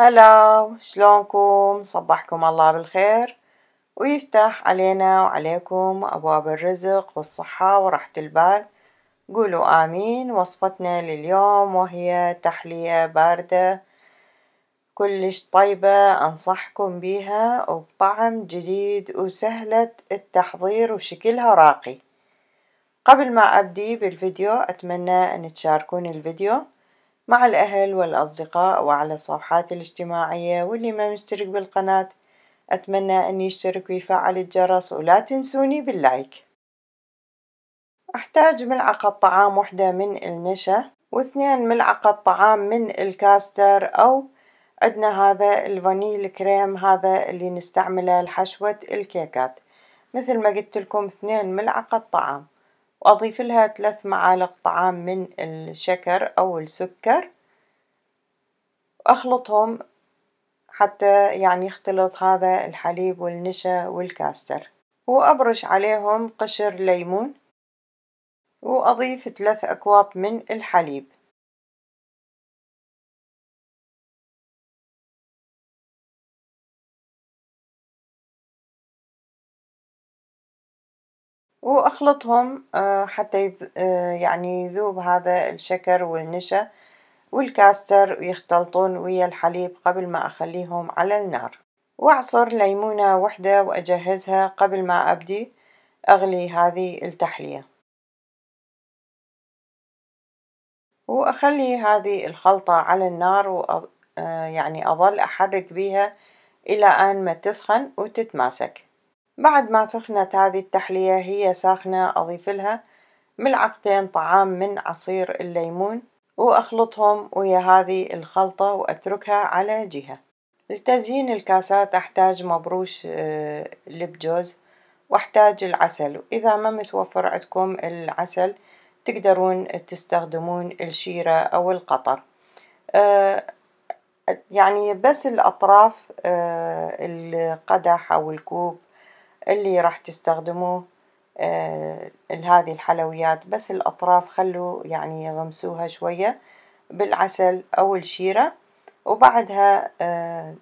هلا شلونكم صبحكم الله بالخير ويفتح علينا وعليكم أبواب الرزق والصحة وراحة البال قولوا آمين وصفتنا لليوم وهي تحلية باردة كلش طيبة أنصحكم بيها وبطعم جديد وسهلة التحضير وشكلها راقي قبل ما أبدي بالفيديو أتمنى أن تشاركوني الفيديو مع الأهل والأصدقاء وعلى الصفحات الاجتماعية واللي ما مشترك بالقناة أتمنى أن يشترك ويفعل الجرس ولا تنسوني باللايك أحتاج ملعقة طعام وحدة من النشا واثنين ملعقة طعام من الكاستر أو عندنا هذا الفانيل كريم هذا اللي نستعمله لحشوة الكيكات مثل ما قلت لكم اثنين ملعقة طعام وأضيف لها ثلاث معالق طعام من الشكر أو السكر وأخلطهم حتى يعني يختلط هذا الحليب والنشا والكاستر وأبرش عليهم قشر ليمون وأضيف ثلاث أكواب من الحليب وأخلطهم آه، حتى آه، يعني يذوب هذا الشكر والنشا والكاستر ويختلطون ويا الحليب قبل ما أخليهم على النار وأعصر ليمونة وحدة وأجهزها قبل ما أبدي أغلي هذه التحلية وأخلي هذه الخلطة على النار و آه، يعني أظل أحرك بيها إلى أن ما تثخن وتتماسك بعد ما ثخنت هذي التحلية هي ساخنة لها ملعقتين طعام من عصير الليمون وأخلطهم ويا هذي الخلطة وأتركها على جهة، لتزيين الكاسات أحتاج مبروش آه، لب جوز وأحتاج العسل وإذا ما متوفر عندكم العسل تقدرون تستخدمون الشيرة أو القطر، آه، يعني بس الأطراف آه، القدح أو الكوب اللي راح تستخدموه آه، لهذه الحلويات بس الأطراف خلوا يعني يغمسوها شوية بالعسل أو الشيرة وبعدها آه،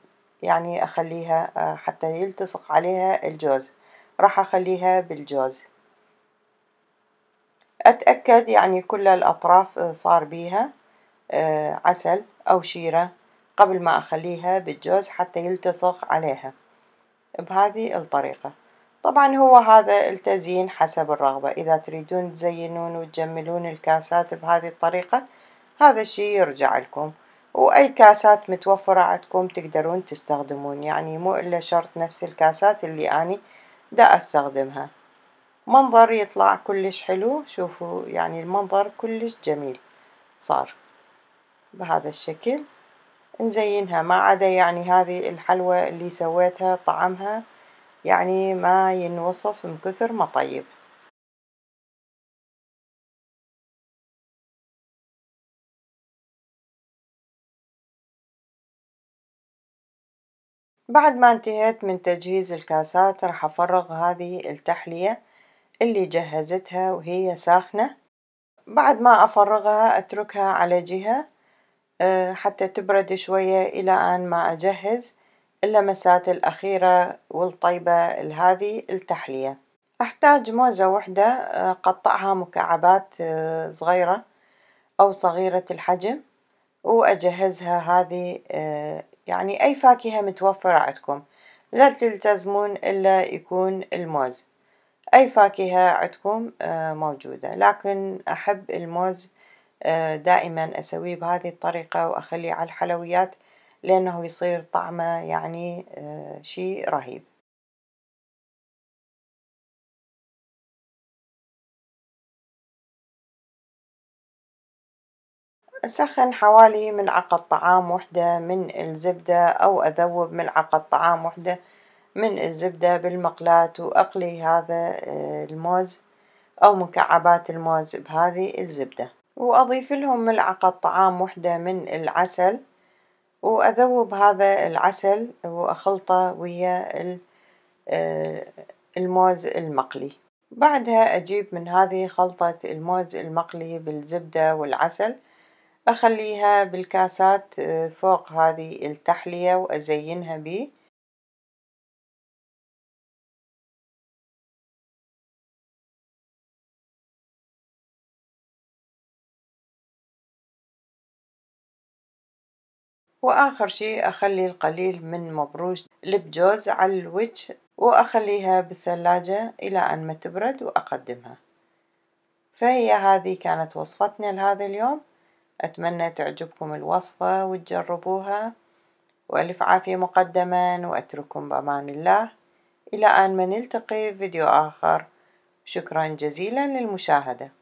يعني أخليها آه، حتى يلتصق عليها الجوز راح أخليها بالجوز أتأكد يعني كل الأطراف صار بيها عسل أو شيرة قبل ما أخليها بالجوز حتى يلتصق عليها بهذه الطريقة طبعا هو هذا التزيين حسب الرغبة إذا تريدون تزينون وتجملون الكاسات بهذه الطريقة هذا الشي يرجع لكم وأي كاسات متوفرة عندكم تقدرون تستخدمون يعني مو إلا شرط نفس الكاسات اللي أني دا أستخدمها منظر يطلع كلش حلو شوفوا يعني المنظر كلش جميل صار بهذا الشكل نزينها ما عدا يعني هذه الحلوى اللي سويتها طعمها يعني ما ينوصف من كثر ما طيب بعد ما انتهيت من تجهيز الكاسات راح افرغ هذه التحلية اللي جهزتها وهي ساخنة بعد ما افرغها اتركها على جهة آه، حتى تبرد شوية الى ان ما اجهز اللمسات الأخيرة والطيبة لهذه التحلية، أحتاج موزة وحدة آه، قطعها مكعبات آه، صغيرة أو صغيرة الحجم وأجهزها هذه آه، يعني أي فاكهة متوفرة عندكم لا تلتزمون إلا يكون الموز، أي فاكهة عدكم موجودة لكن أحب الموز اي فاكهه عندكم موجوده لكن أسويه بهذي الطريقة وأخليه عالحلويات لأنه يصير طعمه يعني آه، شي رهيب أسخن حوالي ملعقة طعام وحدة من الزبدة أو أذوب ملعقة طعام وحدة من الزبدة بالمقلاة وأقلي هذا آه، الموز أو مكعبات الموز بهذه الزبدة وأضيف لهم ملعقة طعام وحدة من العسل وأذوب هذا العسل وأخلطه ويا آه، الموز المقلي بعدها أجيب من هذه خلطة الموز المقلي بالزبدة والعسل أخليها بالكاسات آه، فوق هذه التحلية وأزينها بيه وآخر شي أخلي القليل من مبروش جوز على الوجه وأخليها بالثلاجة إلى أن ما تبرد وأقدمها فهي هذه كانت وصفتنا لهذا اليوم أتمنى تعجبكم الوصفة وتجربوها وألف عافية مقدما وأترككم بأمان الله إلى أن ما نلتقي في فيديو آخر شكرا جزيلا للمشاهدة